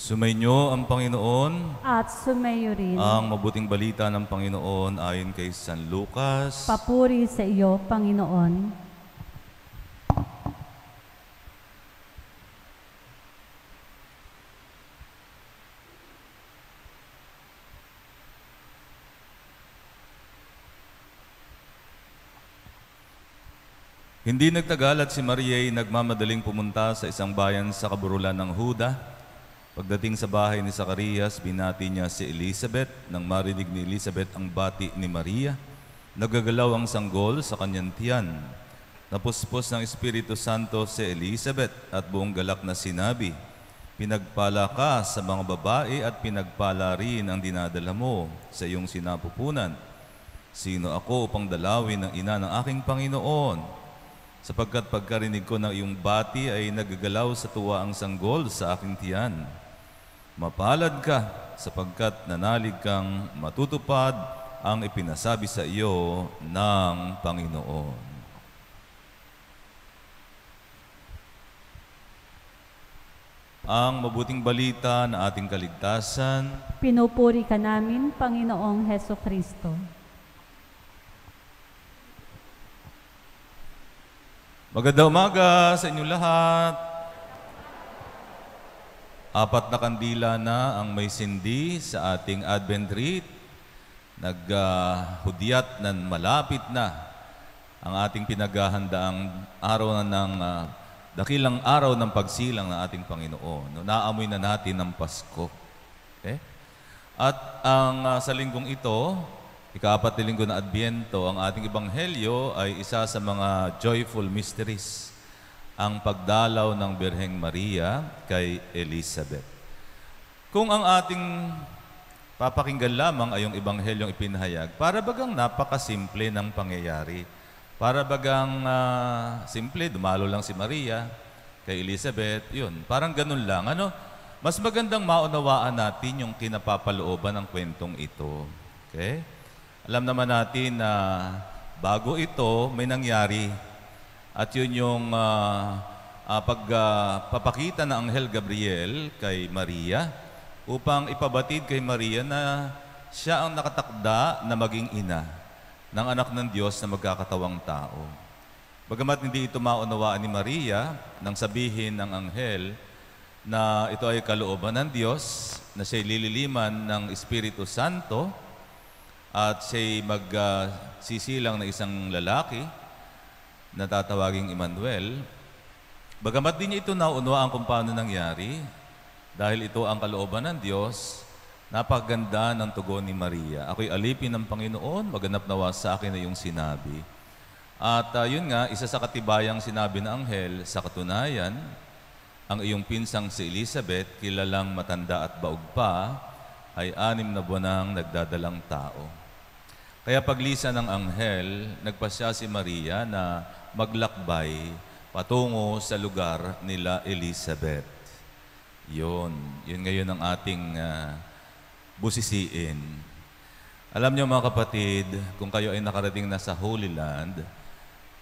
Sumainyo ang Panginoon. At sumayo rin. Ang mabuting balita ng Panginoon ayon kay San Lucas. Papuri sa iyo, Panginoon. Hindi nagtagal at si Maria ay nagmamadaling pumunta sa isang bayan sa kaburulan ng Huda Pagdating sa bahay ni Zacarias, binati niya si Elizabeth. Nang marinig ni Elizabeth ang bati ni Maria, nagagalaw ang sanggol sa kanyang tiyan. Napuspos ng Espiritu Santo si Elizabeth at buong galak na sinabi, Pinagpala ka sa mga babae at pinagpala rin ang dinadala mo sa iyong sinapupunan. Sino ako upang dalawin ng ina ng aking Panginoon? Sapagkat pagkarinig ko ng iyong bati ay nagagalaw sa tuwa ang sanggol sa aking tiyan.'" Mapalad ka sapagkat nanalig kang matutupad ang ipinasabi sa iyo ng Panginoon. Ang mabuting balita na ating kaligtasan, Pinupuri ka namin, Panginoong Heso Kristo. Magandang umaga sa inyo lahat. Apat na kandila na ang may sindi sa ating Advent Rite. Naghudyat uh, na malapit na ang ating pinaghahandaang araw na ng uh, dakilang araw ng pagsilang ng ating Panginoon. No, naamoy na natin ang Pasko. Okay? Eh? At ang uh, sa linggong ito, ikaapat na linggo na Adbyento, ang ating Ebanghelyo ay isa sa mga joyful mysteries ang pagdalaw ng Birheng Maria kay Elizabeth. Kung ang ating papakinggan lamang ay yung ebanghelyong ipinahayag, para bagang napakasimple ng pangyayari. Para bagang uh, simple, dumalo lang si Maria kay Elizabeth, yun, parang ganun lang. Ano? Mas magandang maunawaan natin yung kinapapalooban ng kwentong ito. Okay? Alam naman natin na bago ito, may nangyari at yun yung uh, ah, uh, ah, pagpapakita ah, uh, ng Anghel Gabriel kay Maria upang ipabatid kay Maria na siya ang nakatakda na maging ina ng anak ng Diyos na magkakatawang tao. Bagamat hindi ito maunawaan ni Maria nang sabihin ng anghel na ito ay kalooban ng Diyos, na siya'y lililiman ng Espiritu Santo at siya'y magsisilang uh, na isang lalaki, natatawaging Emmanuel. Bagamat di niya ito naunawaan kung paano nangyari, dahil ito ang kalooban ng Diyos, napakaganda ng tugon ni Maria. Ako'y alipin ng Panginoon, maganap nawa sa akin na iyong sinabi. At uh, yun nga, isa sa katibayang sinabi ng anghel sa katunayan, ang iyong pinsang si Elizabeth, kilalang matanda at baog pa, ay anim na buwan ang nagdadalang tao. Kaya paglisa ng anghel, nagpasya si Maria na maglakbay patungo sa lugar nila Elizabeth. Yun, yun ngayon ang ating uh, busisiin. Alam niyo mga kapatid, kung kayo ay nakarating na sa Holy Land,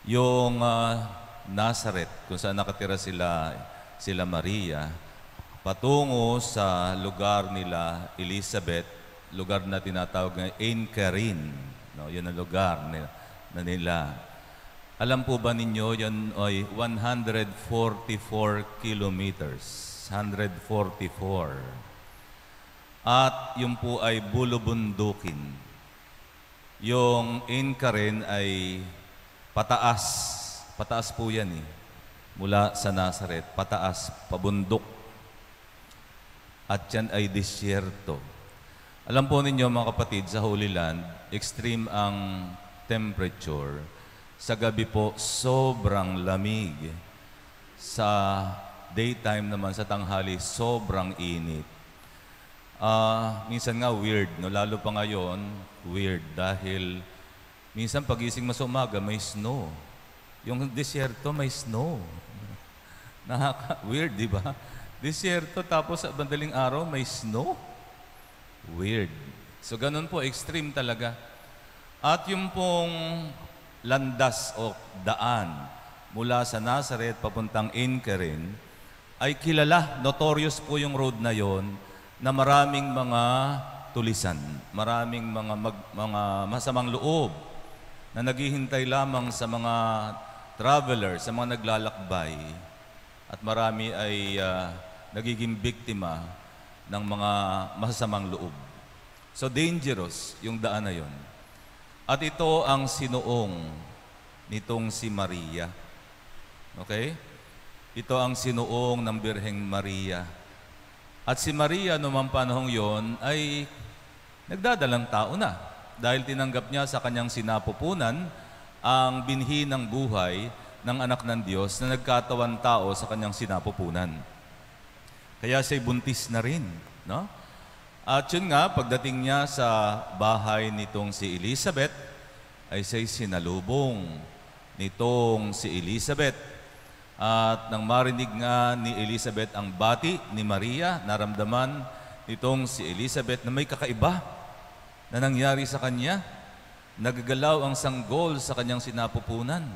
yung uh, Nazareth, kung saan nakatira sila, sila Maria, patungo sa lugar nila Elizabeth, lugar na tinatawag na Incarin. No, yun ang lugar nila, na nila alam po ba ninyo, yan ay 144 kilometers. 144. At yung po ay bulubundukin. Yung Inca rin ay pataas. Pataas po yan eh. Mula sa Nazareth, pataas, pabundok. At yan ay disyerto. Alam po ninyo mga kapatid, sa Holy Land, extreme ang temperature sa gabi po, sobrang lamig. Sa daytime naman, sa tanghali, sobrang init. Uh, minsan nga weird, no? lalo pa ngayon, weird dahil minsan pagising mas umaga, may snow. Yung disyerto, may snow. Nakaka weird, di ba? Disyerto, tapos sa bandaling araw, may snow. Weird. So ganun po, extreme talaga. At yung pong landas o daan mula sa Nazareth papuntang Inkerin, ay kilala, notorious po yung road na yon na maraming mga tulisan, maraming mga, mag, mga masamang loob na naghihintay lamang sa mga traveler, sa mga naglalakbay at marami ay uh, nagiging biktima ng mga masasamang loob. So dangerous yung daan na yon. At ito ang sinuong nitong si Maria. Okay? Ito ang sinuong ng Birheng Maria. At si Maria noong panahong yon ay nagdadalang tao na dahil tinanggap niya sa kanyang sinapupunan ang binhi ng buhay ng anak ng Diyos na nagkatawan tao sa kanyang sinapupunan. Kaya siya'y buntis na rin. No? At yun nga, pagdating niya sa bahay nitong si Elizabeth, ay siya'y sinalubong nitong si Elizabeth. At nang marinig nga ni Elizabeth ang bati ni Maria, naramdaman nitong si Elizabeth na may kakaiba na nangyari sa kanya. Nagagalaw ang sanggol sa kanyang sinapupunan.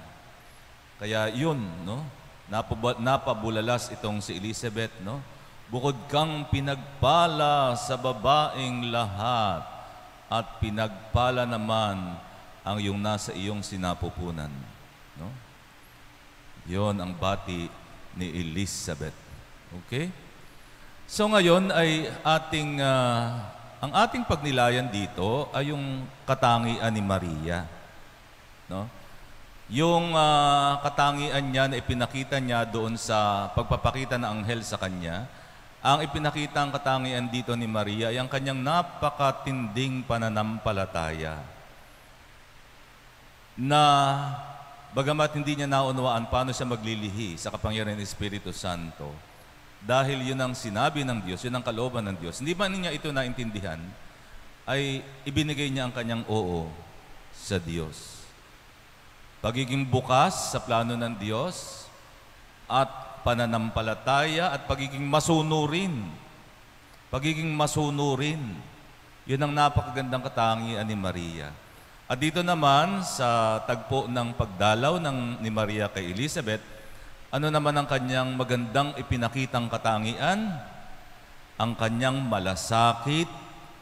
Kaya yun, no? Napabulalas itong si Elizabeth, no? bukod kang pinagpala sa babaeng lahat at pinagpala naman ang yung nasa iyong sinapupunan. No? Yon ang bati ni Elizabeth. Okay? So ngayon ay ating, uh, ang ating pagnilayan dito ay yung katangian ni Maria. No? Yung uh, katangian niya na ipinakita niya doon sa pagpapakita ng anghel sa kanya, ang ipinakitang katangian dito ni Maria ay ang kanyang napakatinding pananampalataya na bagamat hindi niya naunawaan paano siya maglilihi sa kapangyarihan ng Espiritu Santo dahil yun ang sinabi ng Diyos, yun ang kalooban ng Diyos. Hindi man niya ito naintindihan? Ay ibinigay niya ang kanyang oo sa Diyos. Pagiging bukas sa plano ng Diyos at pananampalataya at pagiging masunurin. Pagiging masunurin. Yun ang napakagandang katangian ni Maria. At dito naman sa tagpo ng pagdalaw ng ni Maria kay Elizabeth, ano naman ang kanyang magandang ipinakitang katangian? Ang kanyang malasakit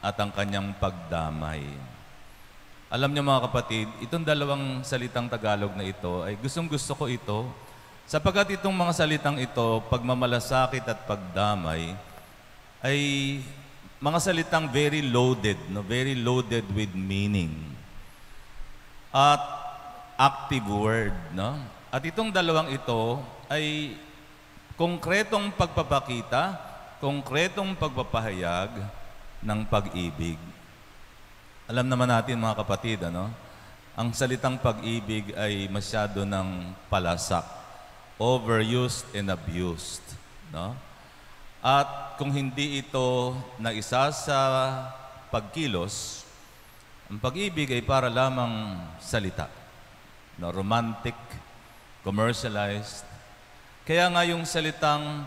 at ang kanyang pagdamay. Alam niyo mga kapatid, itong dalawang salitang Tagalog na ito ay gustong gusto ko ito Sapagkat itong mga salitang ito, pagmamalasakit at pagdamay, ay mga salitang very loaded, no? very loaded with meaning. At active word. No? At itong dalawang ito ay konkretong pagpapakita, konkretong pagpapahayag ng pag-ibig. Alam naman natin mga kapatid, ano? ang salitang pag-ibig ay masyado ng palasak overused and abused. No? At kung hindi ito na isa sa pagkilos, ang pag-ibig ay para lamang salita. No? Romantic, commercialized. Kaya nga yung salitang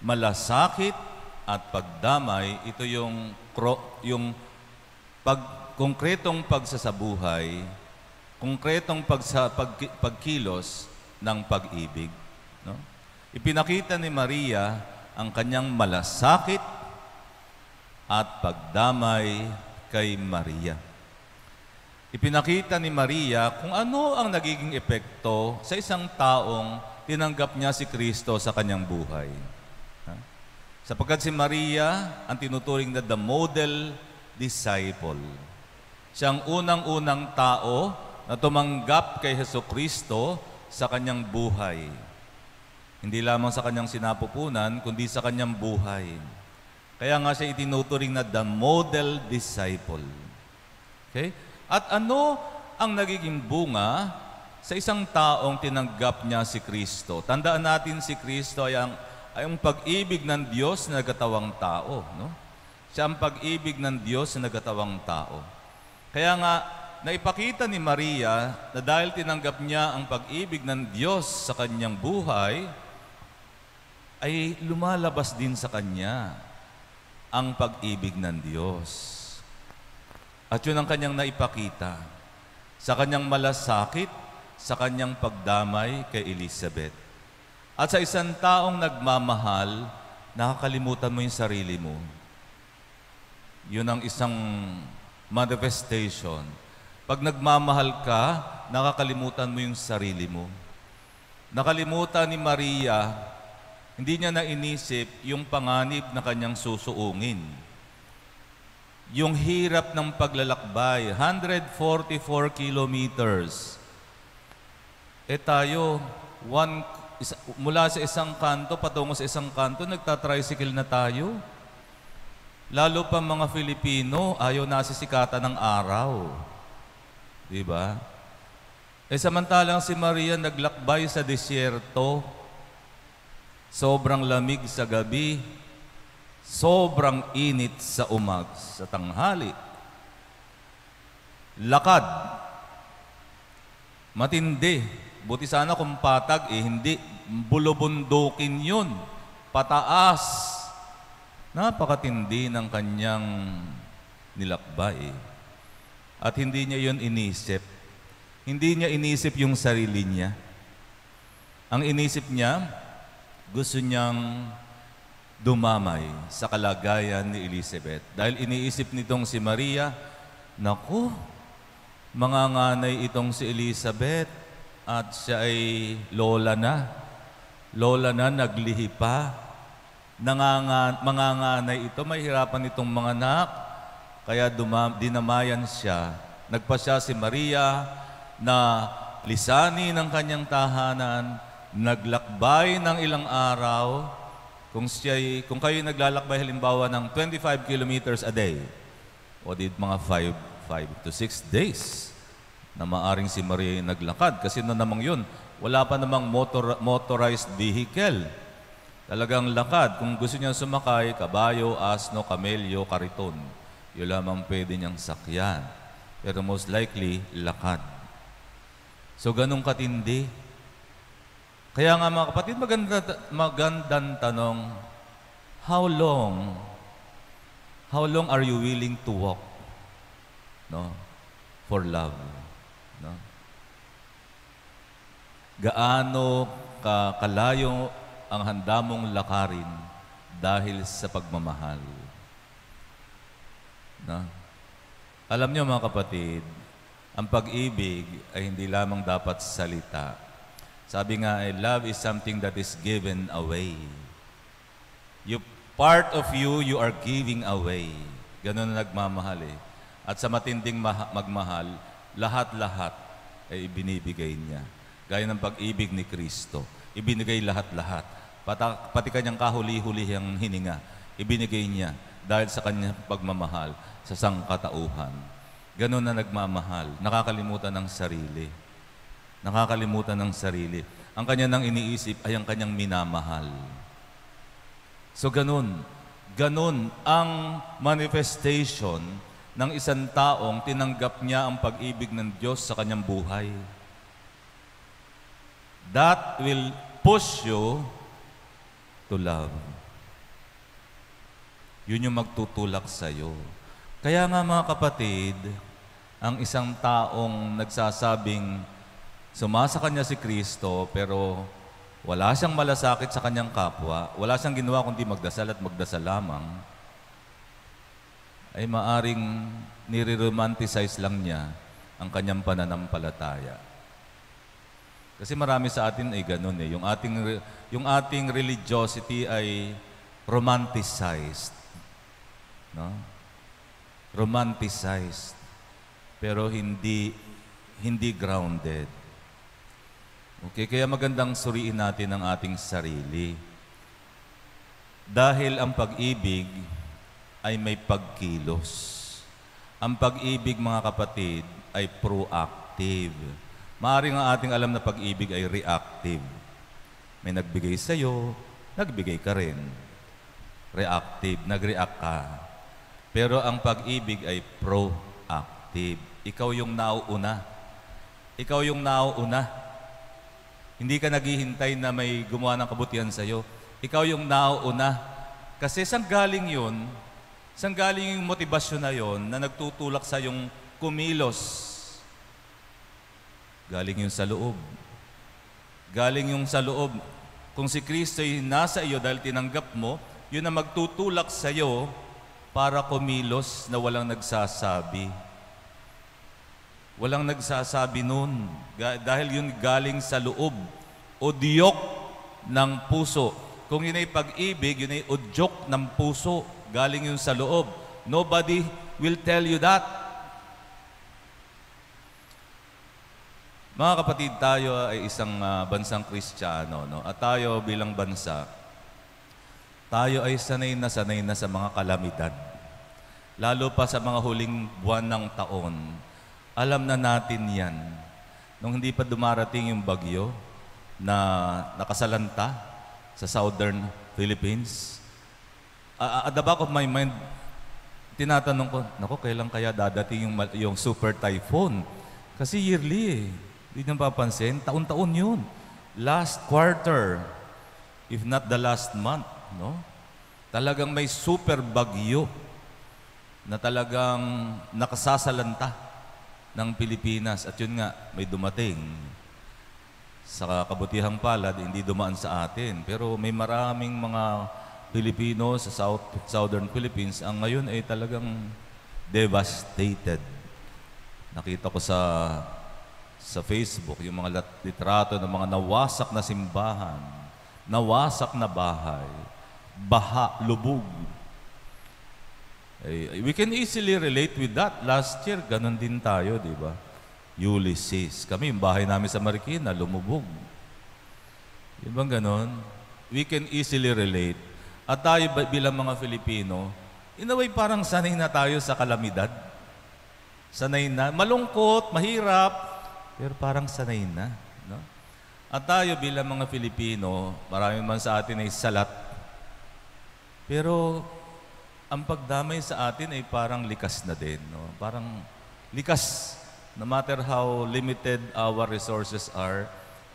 malasakit at pagdamay, ito yung, yung pag, konkretong pagsasabuhay, konkretong pagsa, pag, pagkilos, ng pag-ibig. No? Ipinakita ni Maria ang kanyang malasakit at pagdamay kay Maria. Ipinakita ni Maria kung ano ang nagiging epekto sa isang taong tinanggap niya si Kristo sa kanyang buhay. Sapagkat si Maria ang tinuturing na the model disciple. Siyang unang-unang tao na tumanggap kay Heso Kristo sa kanyang buhay. Hindi lamang sa kanyang sinapupunan, kundi sa kanyang buhay. Kaya nga siya itinuturing na the model disciple. Okay? At ano ang nagiging bunga sa isang taong tinanggap niya si Kristo? Tandaan natin si Kristo ay ang, ay ang pag-ibig ng Diyos na nagkatawang tao. No? Siya ang pag-ibig ng Diyos na nagkatawang tao. Kaya nga, na ipakita ni Maria na dahil tinanggap niya ang pag-ibig ng Diyos sa kanyang buhay, ay lumalabas din sa kanya ang pag-ibig ng Diyos. At yun ang kanyang naipakita sa kanyang malasakit, sa kanyang pagdamay kay Elizabeth. At sa isang taong nagmamahal, nakakalimutan mo yung sarili mo. Yun ang isang manifestation pag nagmamahal ka, nakakalimutan mo yung sarili mo. Nakalimutan ni Maria, hindi niya nainisip yung panganib na kanyang susuungin. Yung hirap ng paglalakbay, 144 kilometers. E tayo, one, isa, mula sa isang kanto, patungo sa isang kanto, nagtatricycle na tayo. Lalo pa mga Filipino, ayaw nasisikatan ng araw. Di ba? Eh samantalang si Maria naglakbay sa disyerto, sobrang lamig sa gabi, sobrang init sa umag, sa tanghali. Lakad, matindi. Buti sana kung patag, eh hindi. Bulubundukin yun. Pataas. Napakatindi ng kanyang nilakbay. Eh. At hindi niya yun inisip. Hindi niya inisip yung sarili niya. Ang inisip niya, gusto niyang dumamay sa kalagayan ni Elizabeth. Dahil iniisip nitong si Maria, Naku, mga nganay itong si Elizabeth at siya ay lola na. Lola na, naglihi pa. Nanganga, mga nganay ito, mahirapan itong mga anak kaya dumam, dinamayan siya. Nagpasya si Maria na lisani ng kanyang tahanan, naglakbay ng ilang araw, kung, siya, kung kayo naglalakbay halimbawa ng 25 kilometers a day, o di mga 5, 5 to 6 days na maaring si Maria ay naglakad. Kasi na namang yun, wala pa namang motor, motorized vehicle. Talagang lakad. Kung gusto niya sumakay, kabayo, asno, kamelyo, kariton. Yun lamang pwede niyang sakyan. Pero most likely, lakad. So, ganun katindi. Kaya nga mga kapatid, maganda, magandang tanong, how long, how long are you willing to walk no, for love? No? Gaano ka kalayo ang handa mong lakarin dahil sa pagmamahal? No? Alam niyo mga kapatid, ang pag-ibig ay hindi lamang dapat salita. Sabi nga, love is something that is given away. You, part of you, you are giving away. Ganun na nagmamahal eh. At sa matinding magmahal, lahat-lahat ay ibinibigay niya. Gaya ng pag-ibig ni Kristo. Ibinigay lahat-lahat. Pati kanyang kahuli-huli ang hininga. Ibinigay niya dahil sa kanyang pagmamahal sa sangkatauhan. Ganun na nagmamahal, nakakalimutan ng sarili. Nakakalimutan ng sarili. Ang kanya nang iniisip ay ang kanyang minamahal. So ganun, ganun ang manifestation ng isang taong tinanggap niya ang pag-ibig ng Diyos sa kanyang buhay. That will push you to love. Yun yung magtutulak sa'yo. Kaya nga mga kapatid, ang isang taong nagsasabing sumasa kanya si Kristo pero wala siyang malasakit sa kanyang kapwa, wala siyang ginawa kundi magdasal at magdasal lamang, ay maaring nire-romanticize lang niya ang kanyang pananampalataya. Kasi marami sa atin ay ganun eh. Yung ating, yung ating religiosity ay romanticized no? romanticized, pero hindi, hindi grounded. Okay, kaya magandang suriin natin ang ating sarili. Dahil ang pag-ibig ay may pagkilos. Ang pag-ibig, mga kapatid, ay proactive. Maaring nga ating alam na pag-ibig ay reactive. May nagbigay sa'yo, nagbigay ka rin. Reactive, nag-react ka. Pero ang pag-ibig ay proactive. Ikaw yung nauuna. Ikaw yung nauuna. Hindi ka naghihintay na may gumawa ng kabutihan sa iyo. Ikaw yung nauuna. Kasi saan galing yun? Saan galing yung motibasyon na yon na nagtutulak sa yung kumilos? Galing yun sa loob. Galing yung sa loob. Kung si Kristo ay nasa iyo dahil tinanggap mo, yun ang magtutulak sa iyo para kumilos na walang nagsasabi. Walang nagsasabi noon dahil yun galing sa loob o diyok ng puso. Kung yun ay pag-ibig, yun ay udyok ng puso. Galing yun sa loob. Nobody will tell you that. Mga kapatid, tayo ay isang uh, bansang Kristiyano. No? At tayo bilang bansa, tayo ay sanay na sanay na sa mga kalamidad. Lalo pa sa mga huling buwan ng taon, alam na natin yan. Nung hindi pa dumarating yung bagyo na nakasalanta sa southern Philippines, uh, at the back of my mind, tinatanong ko, nako, kailan kaya dadating yung, yung super typhoon? Kasi yearly eh. Hindi nyo papansin, taon-taon yun. Last quarter, if not the last month, no? Talagang may super bagyo na talagang nakasasalanta ng Pilipinas. At yun nga, may dumating sa kabutihang palad, hindi dumaan sa atin. Pero may maraming mga Pilipino sa South, Southern Philippines ang ngayon ay talagang devastated. Nakita ko sa sa Facebook yung mga litrato ng mga nawasak na simbahan, nawasak na bahay baha, lubog. Eh, we can easily relate with that. Last year, ganun din tayo, di ba? Ulysses. Kami, yung bahay namin sa Marikina, lumubog. Yung bang ganun? We can easily relate. At tayo bilang mga Filipino, in a way, parang sanay na tayo sa kalamidad. Sanay na. Malungkot, mahirap, pero parang sanay na. No? At tayo bilang mga Filipino, marami man sa atin ay salat pero ang pagdamay sa atin ay parang likas na din. No? Parang likas, no matter how limited our resources are,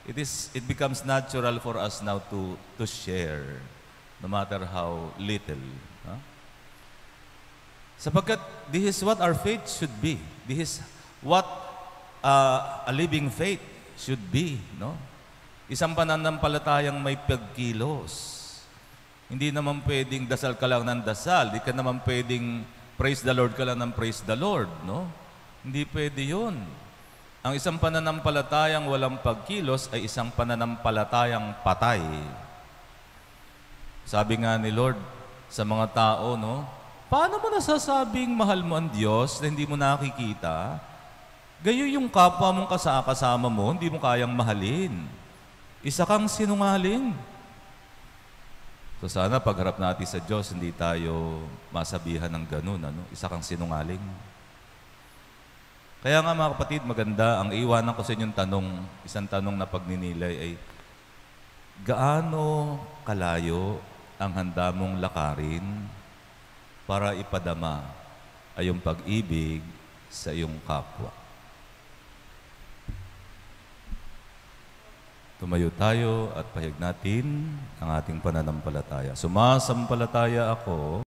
it, is, it becomes natural for us now to, to share, no matter how little. Huh? Sapagkat this is what our faith should be. This is what uh, a living faith should be. No? Isang pananampalatayang may pagkilos hindi naman pwedeng dasal ka lang ng dasal. Hindi ka naman pwedeng praise the Lord ka lang ng praise the Lord, no? Hindi pwede yun. Ang isang pananampalatayang walang pagkilos ay isang pananampalatayang patay. Sabi nga ni Lord sa mga tao, no? Paano mo nasasabing mahal mo ang Diyos na hindi mo nakikita? Gayo yung kapwa mong kasama mo, hindi mo kayang mahalin. Isa kang sinungaling. So sana pagharap natin sa Diyos, hindi tayo masabihan ng ganun, ano? isa kang sinungaling. Kaya nga mga kapatid, maganda, ang iwanan ko sa inyong tanong, isang tanong na pagninilay ay, gaano kalayo ang handa mong lakarin para ipadama ay yung pag-ibig sa iyong kapwa? Tumayo tayo at pahig natin ang ating pananampalataya. Sumasampalataya ako